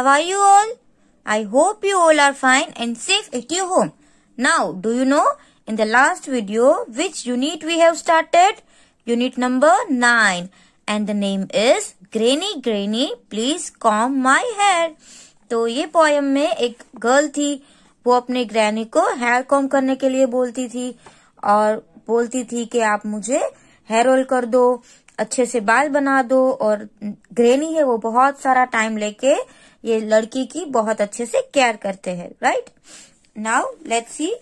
How are you all? I hope you all are fine and safe at your home. Now, do you know in the last video which unit we have started? Unit number 9 and the name is Granny Granny Please Comb My Hair. तो ये poem में एक girl थी वो अपने granny को hair comb करने के लिए बोलती थी और बोलती थी कि आप मुझे hair roll कर दो अच्छे से बाल बना दो और ग्रेनी है वो बहुत सारा टाइम लेके ये लड़की की बहुत अच्छे से केयर करते हैं right now let's see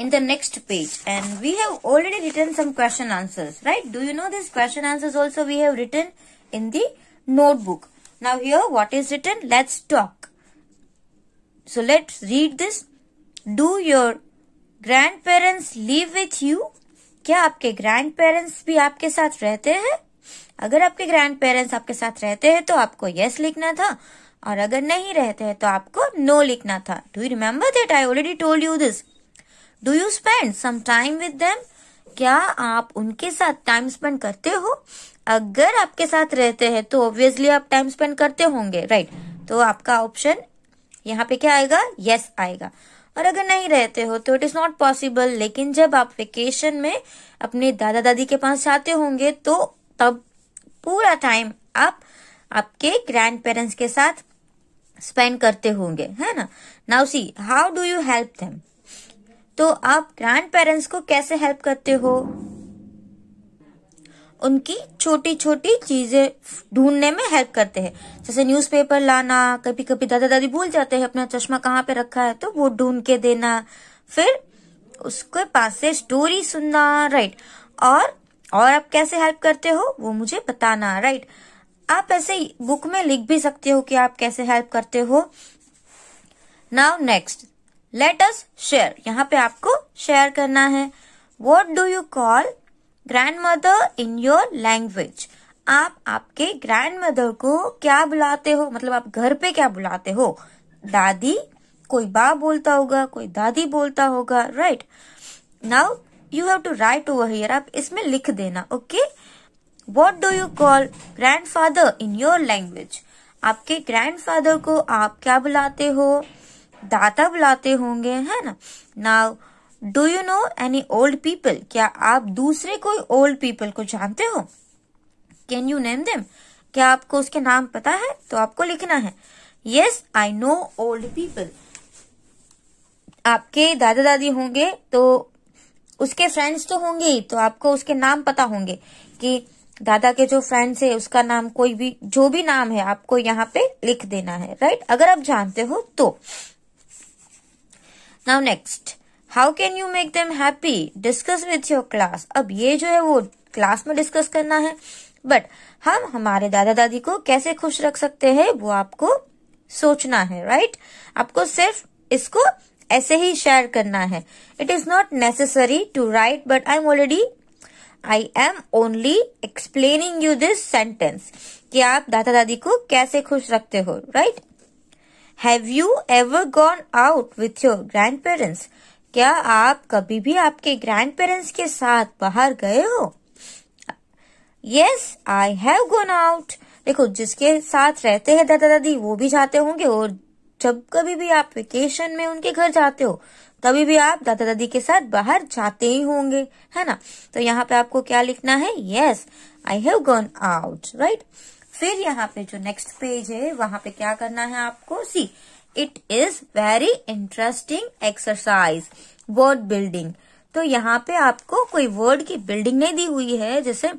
in the next page and we have already written some question answer right do you know this question answer also we have written in the notebook now here what is written let's talk so let's read this do your grandparents live with you क्या आपके grand parents भी आपके साथ रहते हैं अगर आपके grand parents आपके साथ रहते हैं तो आपको यस लिखना था और अगर नहीं रहते हैं तो आपको नो लिखना था do you remember that I already told you this do you spend some time with them क्या आप उनके साथ टाइम स्पेंड करते हो अगर आपके साथ रहते हैं तो ऑब्वियसली आप टाइम स्पेंड करते होंगे राइट right? तो आपका ऑप्शन यहाँ पे क्या आएगा यस yes आएगा और अगर नहीं रहते हो तो इट इज नॉट पॉसिबल लेकिन जब आप वेकेशन में अपने दादा दादी के पास जाते होंगे तो तब पूरा टाइम आप आपके ग्रैंड पेरेंट्स के साथ स्पेंड करते होंगे है ना now see how do you help them तो आप ग्रैंड पेरेंट्स को कैसे हेल्प करते हो उनकी छोटी छोटी चीजें ढूंढने में हेल्प करते हैं जैसे न्यूज़पेपर लाना कभी कभी दादा दादी भूल जाते हैं अपना चश्मा कहाँ पे रखा है तो वो ढूंढ के देना फिर उसके पास से स्टोरी सुनना राइट और और आप कैसे हेल्प करते हो वो मुझे बताना राइट आप ऐसे बुक में लिख भी सकते हो कि आप कैसे हेल्प करते हो now next let us share यहाँ पे आपको शेयर करना है what do you call grandmother in your language आप आपके ग्रैंड मदर को क्या बुलाते हो मतलब आप घर पे क्या बुलाते हो दादी कोई बा बोलता होगा कोई दादी बोलता होगा right now you have to write over here आप इसमें लिख देना okay what do you call grandfather in your language आपके ग्रैंड फादर को आप क्या बुलाते हो दादा बुलाते होंगे है ना now do you know any old people क्या आप दूसरे कोई ओल्ड पीपल को जानते हो कैन यू नेम देम क्या आपको उसके नाम पता है तो आपको लिखना है yes I know old people आपके दादा दादी होंगे तो उसके फ्रेंड्स तो होंगे ही तो आपको उसके नाम पता होंगे कि दादा के जो फ्रेंड्स है उसका नाम कोई भी जो भी नाम है आपको यहाँ पे लिख देना है राइट अगर आप जानते हो तो now next how can you make them happy discuss with your class अब ये जो है वो क्लास में डिस्कस करना है बट हम हमारे दादा दादी को कैसे खुश रख सकते हैं वो आपको सोचना है राइट आपको सिर्फ इसको ऐसे ही शेयर करना है it is not necessary to write but I am already I am only explaining you this sentence कि आप दादा दादी को कैसे खुश रखते हो right have you ever gone out with your grandparents क्या आप कभी भी आपके ग्रैंड पेरेंट्स के साथ बाहर गए हो yes I have gone out देखो जिसके साथ रहते हैं दादा दादी वो भी जाते होंगे और जब कभी भी आप वेकेशन में उनके घर जाते हो तभी भी आप दादा दादी के साथ बाहर जाते ही होंगे है ना तो यहाँ पे आपको क्या लिखना है yes I have gone out right फिर यहाँ पे जो नेक्स्ट पेज है वहां पे क्या करना है आपको see it is very interesting exercise word building तो यहाँ पे आपको कोई वर्ड की बिल्डिंग नहीं दी हुई है जैसे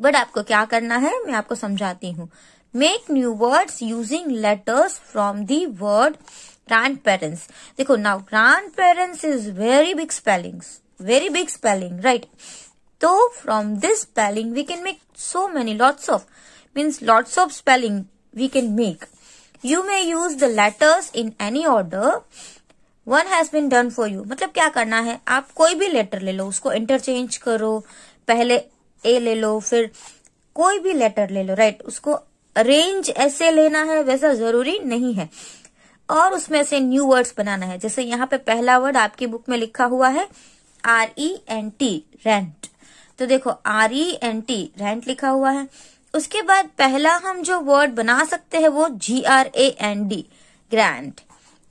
बट आपको क्या करना है मैं आपको समझाती हूँ Make new words using letters from the word grandparents. देखो now grandparents is very big spellings. Very big spelling, right? So from this spelling we can make so many lots of means lots of spelling we can make. You may use the letters in any order. One has been done for you. मतलब क्या करना है आप कोई भी letter ले लो उसको interchange करो पहले A ले लो फिर कोई भी letter ले लो right? उसको रेंज ऐसे लेना है वैसा जरूरी नहीं है और उसमें से न्यू वर्ड्स बनाना है जैसे यहाँ पे पहला वर्ड आपकी बुक में लिखा हुआ है R E N T rent तो देखो R E N T rent लिखा हुआ है उसके बाद पहला हम जो वर्ड बना सकते हैं वो G R A N D grand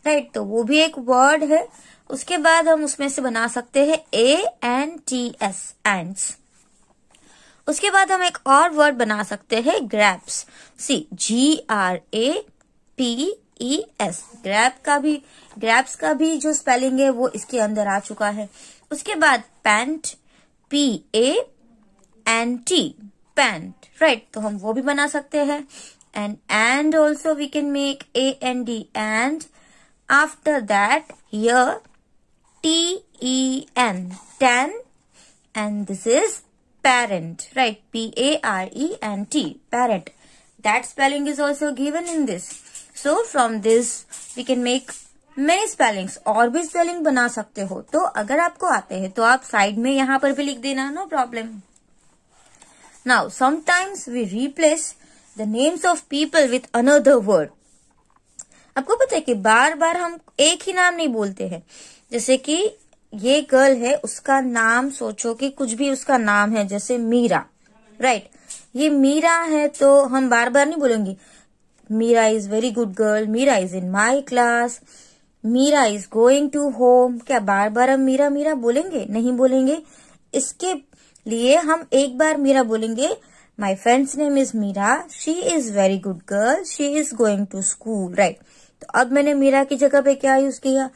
right तो वो भी एक वर्ड है उसके बाद हम उसमें से बना सकते हैं A N T S ants उसके बाद हम एक और वर्ड बना सकते हैं grapes see G R A P E S grape का भी ग्रैप्स का भी जो स्पेलिंग है वो इसके अंदर आ चुका है उसके बाद pant P A N T pant right तो हम वो भी बना सकते हैं and and also we can make A N D and after that yeah T E N ten and this is parent, right? P-A-R-E-N-T, parent. That spelling is also given in this. So, from this, we can make many spellings और भी spelling बना सकते हो तो अगर आपको आते हैं तो आप साइड में यहाँ पर भी लिख देना no problem now sometimes we replace the names of people with another word आपको पता है कि बार बार हम एक ही नाम नहीं बोलते हैं जैसे कि ये गर्ल है उसका नाम सोचो कि कुछ भी उसका नाम है जैसे मीरा राइट ये मीरा है तो हम बार बार नहीं बोलेंगे Meera is very good girl Meera is in my class Meera is going to home क्या बार बार हम मीरा मीरा बोलेंगे नहीं बोलेंगे इसके लिए हम एक बार मीरा बोलेंगे my friend's name is Meera she is very good girl she is going to school right तो अब मैंने मीरा की जगह पे क्या यूज किया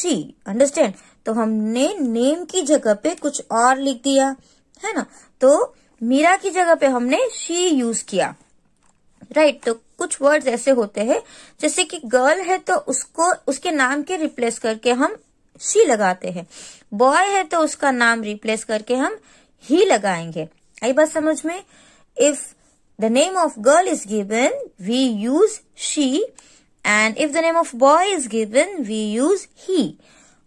शी अंडरस्टैंड तो हमने नेम की जगह पे कुछ और लिख दिया है ना तो मीरा की जगह पे हमने शी यूज किया राइट right, तो कुछ वर्ड्स ऐसे होते हैं जैसे कि गर्ल है तो उसको उसके नाम के रिप्लेस करके हम शी लगाते हैं बॉय है तो उसका नाम रिप्लेस करके हम ही लगाएंगे आई बात समझ में if the name of girl is given we use she and if the name of boy is given we use he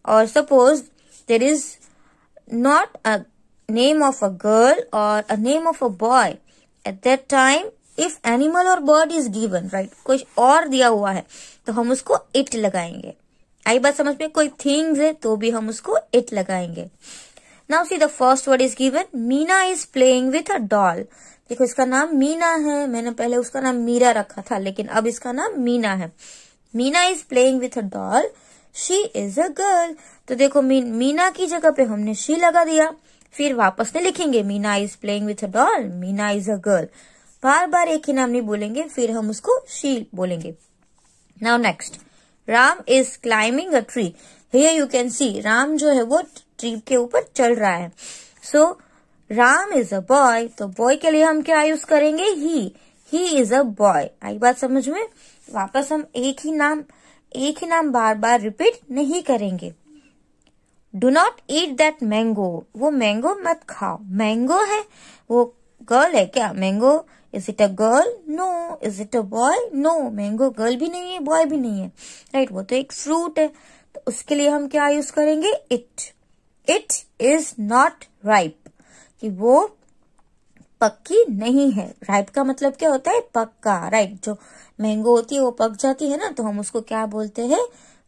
और suppose there is not a name of a girl or a name of a boy at that time if animal और bird is given right कुछ और दिया हुआ है तो हम उसको इट लगाएंगे आई बात समझ में कोई थिंग्स है तो भी हम उसको इट लगाएंगे now see the first word is given Meena is playing with a doll देखो इसका नाम मीना है मैंने पहले उसका नाम मीरा रखा था लेकिन अब इसका नाम मीना है Meena is playing with a doll she is a girl तो देखो मी, मीना की जगह पे हमने शी लगा दिया फिर वापस नहीं लिखेंगे Meena is playing with a doll Meena is a girl बार बार एक ही नाम नहीं बोलेंगे फिर हम उसको शी बोलेंगे now next Ram is climbing a tree here you can see Ram जो है वो ट्री के ऊपर चल रहा है so Ram is a boy तो बॉय के लिए हम क्या यूज करेंगे ही he is a boy I बात समझ में वापस हम एक ही नाम एक ही नाम बार बार रिपीट नहीं करेंगे do not eat that mango वो मैंगो मत खाओ मैंगो है वो गर्ल है क्या mango is it a girl no is it a boy no mango girl भी नहीं है बॉय भी नहीं है राइट right, वो तो एक फ्रूट है तो उसके लिए हम क्या यूज करेंगे it it is not ripe कि वो पक्की नहीं है राइप का मतलब क्या होता है पक्का राइट जो मैंगो होती है वो पक जाती है ना तो हम उसको क्या बोलते हैं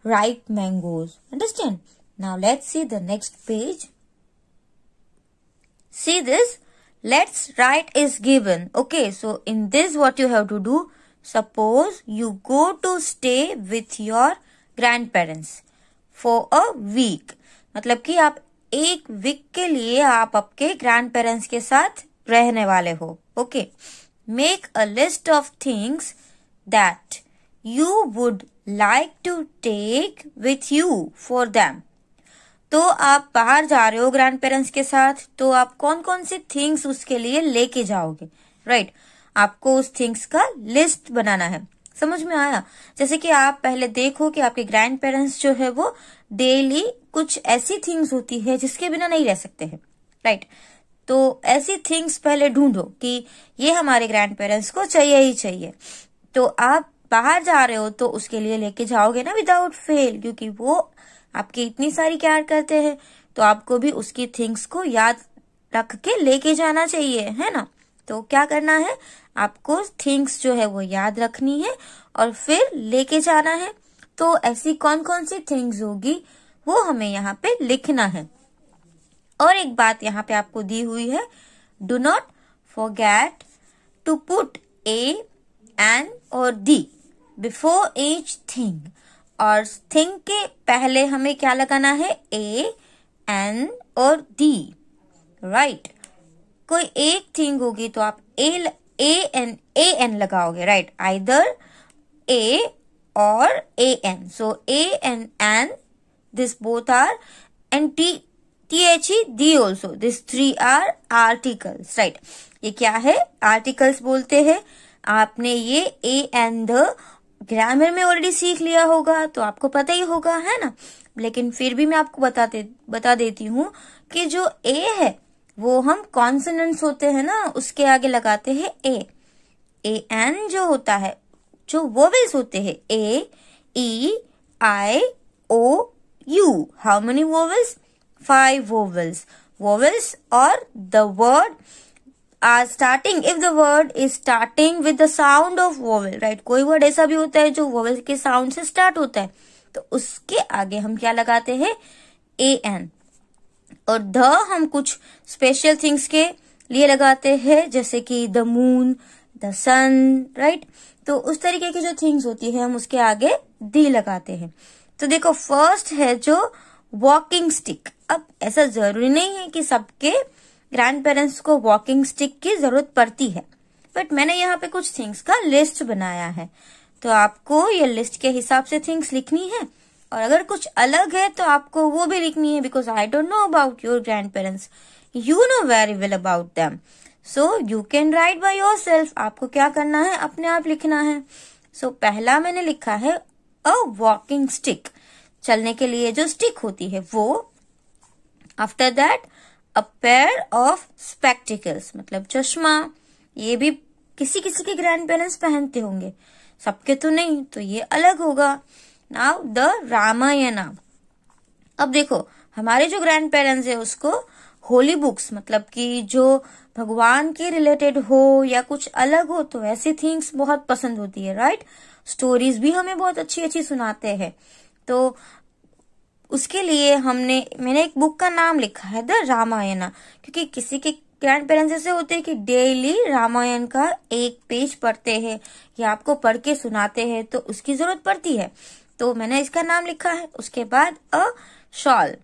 ripe mangoes understand now let's see the next page this let's write is given okay so in this this you have to do suppose you go to stay with your grandparents for a week मतलब कि आप एक week के लिए आप आपके grand parents के साथ रहने वाले हो okay make a list of things that you would like to take with you for them तो आप बाहर जा रहे हो ग्रैंड पेरेंट्स के साथ तो आप कौन कौन सी थिंग्स उसके लिए लेके जाओगे राइट right? आपको उस थिंग्स का लिस्ट बनाना है समझ में आया जैसे कि आप पहले देखो कि आपके ग्रैंड पेरेंट्स जो है वो डेली कुछ ऐसी थिंग्स होती है जिसके बिना नहीं रह सकते हैं राइट right? तो ऐसी थिंग्स पहले ढूंढो कि ये हमारे ग्रैंड पेरेंट्स को चाहिए ही चाहिए तो आप बाहर जा रहे हो तो उसके लिए लेके जाओगे ना विदाउट फेल क्योंकि वो आपकी इतनी सारी केयर करते हैं तो आपको भी उसकी थिंग्स को याद रख के लेके जाना चाहिए है ना तो क्या करना है आपको थिंग्स जो है वो याद रखनी है और फिर लेके जाना है तो ऐसी कौन कौन सी थिंग्स होगी वो हमें यहाँ पे लिखना है और एक बात यहाँ पे आपको दी हुई है do not for forget to put a an और दी बिफोर ईच थिंग और थिंग के पहले हमें क्या लगाना है ए एन और दी राइट कोई एक थिंग होगी तो आप ए एन ए एन लगाओगे राइट आइदर ए और a an so a an an this both are and T the also this three are articles right ये क्या है आर्टिकल्स बोलते हैं आपने ये ए एन द ग्रामर में ऑलरेडी सीख लिया होगा तो आपको पता ही होगा है ना लेकिन फिर भी मैं आपको बताते बता देती हूँ कि जो ए है वो हम कॉन्सनेंट्स होते हैं ना उसके आगे लगाते हैं ए ए एन जो होता है जो वोवेल्स होते हैं A E I O U how many vowels five vowels. Vowels or the word are starting if the word is starting with the sound of vowel right कोई वर्ड ऐसा भी होता है जो वोवेल के साउंड से स्टार्ट होता है तो उसके आगे हम क्या लगाते हैं ए एन और द हम कुछ स्पेशल थिंग्स के लिए लगाते हैं जैसे कि the moon the sun right तो उस तरीके की जो थिंग्स होती है हम उसके आगे दी लगाते हैं तो देखो फर्स्ट है जो वॉकिंग स्टिक अब ऐसा जरूरी नहीं है कि सबके ग्रैंड पेरेंट्स को वॉकिंग स्टिक की जरूरत पड़ती है बट मैंने यहाँ पे कुछ थिंग्स का लिस्ट बनाया है तो आपको ये लिस्ट के हिसाब से थिंग्स लिखनी है और अगर कुछ अलग है तो आपको वो भी लिखनी है because I don't know about your grandparents you know very well about them so you can write by yourself आपको क्या करना है अपने आप लिखना है सो so, पहला मैंने लिखा है अ वॉकिंग स्टिक चलने के लिए जो स्टिक होती है वो after that a pair of spectacles मतलब चश्मा ये भी किसी किसी के ग्रैंड पेरेंट्स पहनते होंगे सबके तो नहीं तो ये अलग होगा नाउ द रामायणा अब देखो हमारे जो ग्रैंड पेरेंट्स है उसको होली बुक्स मतलब कि जो भगवान के रिलेटेड हो या कुछ अलग हो तो ऐसी थिंग्स बहुत पसंद होती है राइट स्टोरीज भी हमें बहुत अच्छी अच्छी सुनाते हैं तो उसके लिए हमने मैंने एक बुक का नाम लिखा है द रामायण क्योंकि किसी के ग्रैंड पेरेंट्स ऐसे होते हैं कि डेली रामायण का एक पेज पढ़ते हैं या आपको पढ़ के सुनाते हैं तो उसकी जरूरत पड़ती है तो मैंने इसका नाम लिखा है उसके बाद अ शॉल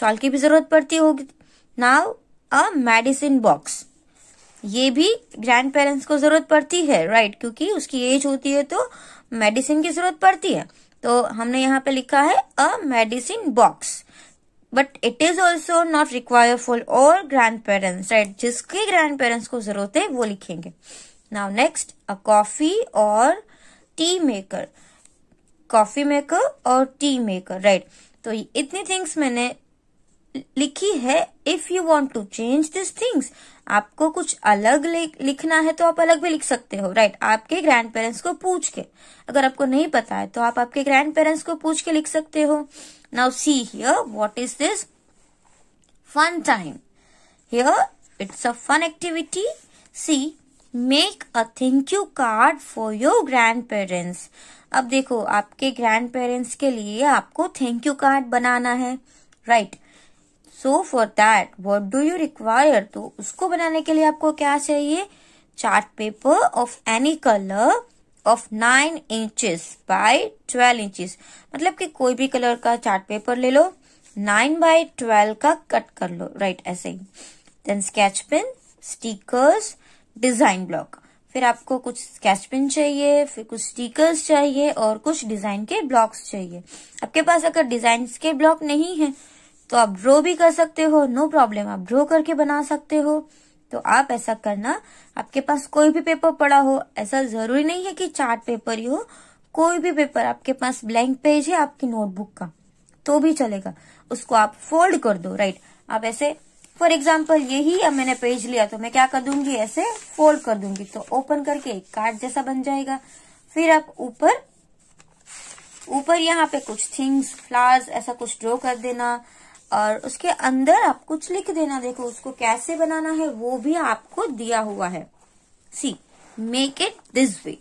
शॉल की भी जरूरत पड़ती होगी नाउ अ मेडिसिन बॉक्स ये भी ग्रैंड पेरेंट्स को जरूरत पड़ती है राइट क्योंकि उसकी एज होती है तो मेडिसिन की जरूरत पड़ती है तो हमने यहाँ पे लिखा है a medicine box but it is also not require for our grandparents right जिसके ग्रैंड पेरेंट्स को जरूरत है वो लिखेंगे नाउ नेक्स्ट अ कॉफी और टी मेकर कॉफी मेकर और टी मेकर राइट तो इतनी थिंग्स मैंने लिखी है if you want to change this things आपको कुछ अलग लिखना है तो आप अलग भी लिख सकते हो राइट right? आपके ग्रैंड पेरेंट्स को पूछ के अगर आपको नहीं पता है तो आप आपके ग्रैंड पेरेंट्स को पूछ के लिख सकते हो now see here what is this fun time here it's a fun activity see make a thank you card for your grandparents अब देखो आपके ग्रैंड पेरेंट्स के लिए आपको थैंक यू कार्ड बनाना है right right? So for that what do you require तो उसको बनाने के लिए आपको क्या चाहिए chart paper of any colour of nine inches by twelve inches मतलब कि कोई भी कलर का चार्ट पेपर ले लो नाइन बाय ट्वेल्व का कट कर लो राइट right, ऐसे ही then sketch pen stickers design block फिर आपको कुछ स्केच पेन चाहिए फिर कुछ स्टिकर्स चाहिए और कुछ डिजाइन के ब्लॉक्स चाहिए आपके पास अगर डिजाइन के ब्लॉक नहीं है तो आप ड्रो भी कर सकते हो नो प्रॉब्लम आप ड्रो करके बना सकते हो तो आप ऐसा करना आपके पास कोई भी पेपर पड़ा हो ऐसा जरूरी नहीं है कि चार्ट पेपर ही हो कोई भी पेपर आपके पास ब्लैंक पेज है आपकी नोटबुक का तो भी चलेगा उसको आप फोल्ड कर दो राइट आप ऐसे फॉर एग्जाम्पल यही अब मैंने पेज लिया तो मैं क्या कर दूंगी ऐसे फोल्ड कर दूंगी तो ओपन करके एक कार्ड जैसा बन जाएगा फिर आप ऊपर ऊपर यहाँ पे कुछ थिंग्स फ्लावर्स ऐसा कुछ ड्रॉ कर देना और उसके अंदर आप कुछ लिख देना देखो उसको कैसे बनाना है वो भी आपको दिया हुआ है see make it this way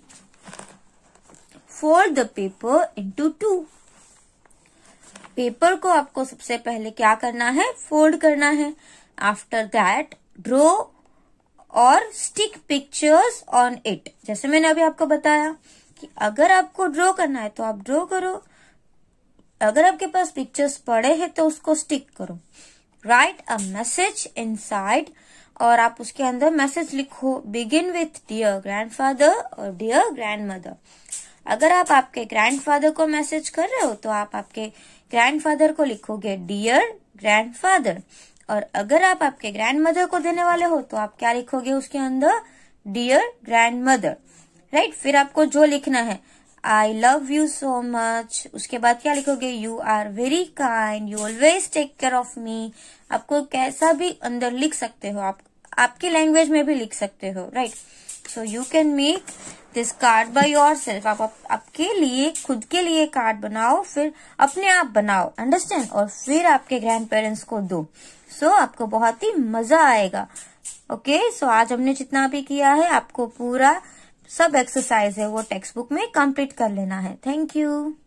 fold the paper into two paper को आपको सबसे पहले क्या करना है फोल्ड करना है आफ्टर दैट ड्रो और स्टिक पिक्चर्स ऑन इट जैसे मैंने अभी आपको बताया कि अगर आपको ड्रॉ करना है तो आप ड्रॉ करो अगर आपके पास पिक्चर्स पड़े हैं तो उसको स्टिक करो राइट अ मैसेज साइड और आप उसके अंदर मैसेज लिखो बिगिन विथ डियर ग्रैंडफादर और डियर ग्रैंड मदर अगर आप आपके ग्रैंडफादर को मैसेज कर रहे हो तो आप आपके ग्रैंडफादर को लिखोगे डियर ग्रैंडफादर और अगर आप आपके ग्रैंड मदर को देने वाले हो तो आप क्या लिखोगे उसके अंदर डियर ग्रैंड मदर राइट फिर आपको जो लिखना है I love you so much उसके बाद क्या लिखोगे you are very kind you always take care of me आपको कैसा भी अंदर लिख सकते हो आप आपकी लैंग्वेज में भी लिख सकते हो right so you can make this card by yourself आप, आपके लिए खुद के लिए कार्ड बनाओ फिर अपने आप बनाओ अंडरस्टैंड और फिर आपके ग्रैंड पेरेंट्स को दो सो so, आपको बहुत ही मजा आएगा ओके okay? सो so, आज हमने जितना भी किया है आपको पूरा सब एक्सरसाइज है वो टेक्स्ट बुक में कंप्लीट कर लेना है थैंक यू